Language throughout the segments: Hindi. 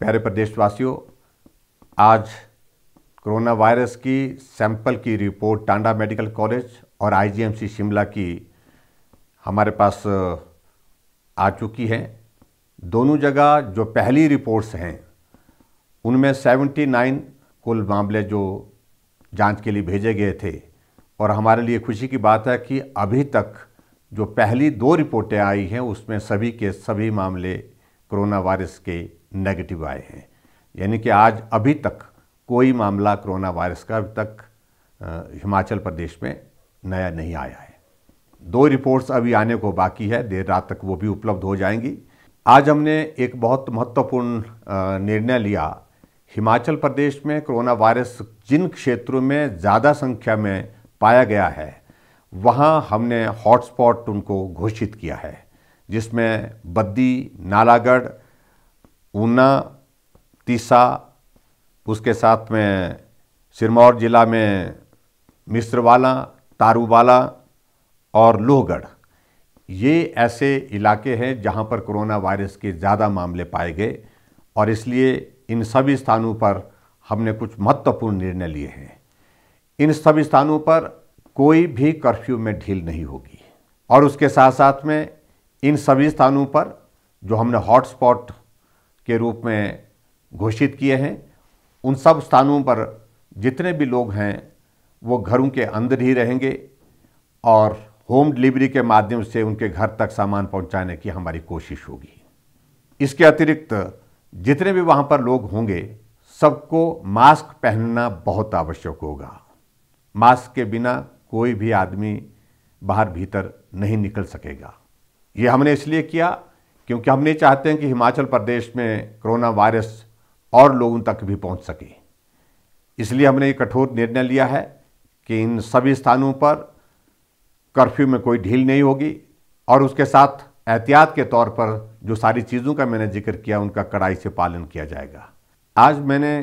प्यारे प्रदेशवासियों आज कोरोना वायरस की सैंपल की रिपोर्ट टांडा मेडिकल कॉलेज और आईजीएमसी शिमला की हमारे पास आ चुकी है दोनों जगह जो पहली रिपोर्ट्स हैं उनमें 79 कुल मामले जो जांच के लिए भेजे गए थे और हमारे लिए खुशी की बात है कि अभी तक जो पहली दो रिपोर्टें आई हैं उसमें सभी के सभी मामले कोरोना वायरस के नेगेटिव आए हैं यानी कि आज अभी तक कोई मामला कोरोना वायरस का अभी तक हिमाचल प्रदेश में नया नहीं आया है दो रिपोर्ट्स अभी आने को बाकी है देर रात तक वो भी उपलब्ध हो जाएंगी आज हमने एक बहुत महत्वपूर्ण निर्णय लिया हिमाचल प्रदेश में कोरोना वायरस जिन क्षेत्रों में ज़्यादा संख्या में पाया गया है वहाँ हमने हॉटस्पॉट उनको घोषित किया है जिसमें बद्दी नालागढ़ ऊना तीसा उसके साथ में सिरमौर ज़िला में मिस्रवाला तारूवाला और लोहगढ़ ये ऐसे इलाके हैं जहाँ पर कोरोना वायरस के ज़्यादा मामले पाए गए और इसलिए इन सभी स्थानों पर हमने कुछ महत्वपूर्ण निर्णय लिए हैं इन सभी स्थानों पर कोई भी कर्फ्यू में ढील नहीं होगी और उसके साथ साथ में इन सभी स्थानों पर जो हमने हॉटस्पॉट के रूप में घोषित किए हैं उन सब स्थानों पर जितने भी लोग हैं वो घरों के अंदर ही रहेंगे और होम डिलीवरी के माध्यम से उनके घर तक सामान पहुंचाने की हमारी कोशिश होगी इसके अतिरिक्त जितने भी वहाँ पर लोग होंगे सबको मास्क पहनना बहुत आवश्यक होगा मास्क के बिना कोई भी आदमी बाहर भीतर नहीं निकल सकेगा ये हमने इसलिए किया क्योंकि हम नहीं चाहते हैं कि हिमाचल प्रदेश में कोरोना वायरस और लोगों तक भी पहुंच सके इसलिए हमने ये कठोर निर्णय लिया है कि इन सभी स्थानों पर कर्फ्यू में कोई ढील नहीं होगी और उसके साथ एहतियात के तौर पर जो सारी चीज़ों का मैंने जिक्र किया उनका कड़ाई से पालन किया जाएगा आज मैंने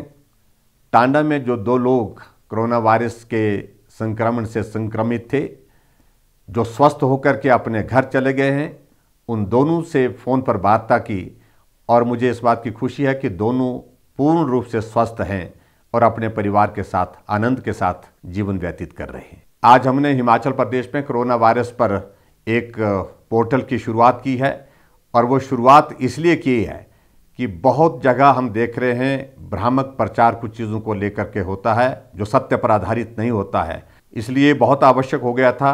टांडा में जो दो लोग कोरोना वायरस के संक्रमण से संक्रमित थे जो स्वस्थ होकर के अपने घर चले गए हैं उन दोनों से फ़ोन पर वार्ता की और मुझे इस बात की खुशी है कि दोनों पूर्ण रूप से स्वस्थ हैं और अपने परिवार के साथ आनंद के साथ जीवन व्यतीत कर रहे हैं आज हमने हिमाचल प्रदेश में कोरोना वायरस पर एक पोर्टल की शुरुआत की है और वो शुरुआत इसलिए की है कि बहुत जगह हम देख रहे हैं भ्रामक प्रचार कुछ चीज़ों को लेकर के होता है जो सत्य पर आधारित नहीं होता है इसलिए बहुत आवश्यक हो गया था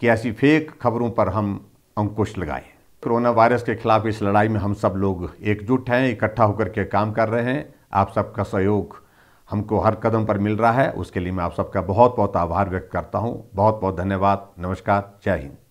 कि ऐसी फेक खबरों पर हम अंकुश लगाएं कोरोना वायरस के खिलाफ इस लड़ाई में हम सब लोग एकजुट हैं इकट्ठा होकर के काम कर रहे हैं आप सबका सहयोग हमको हर कदम पर मिल रहा है उसके लिए मैं आप सबका बहुत बहुत आभार व्यक्त करता हूँ बहुत बहुत धन्यवाद नमस्कार जय हिंद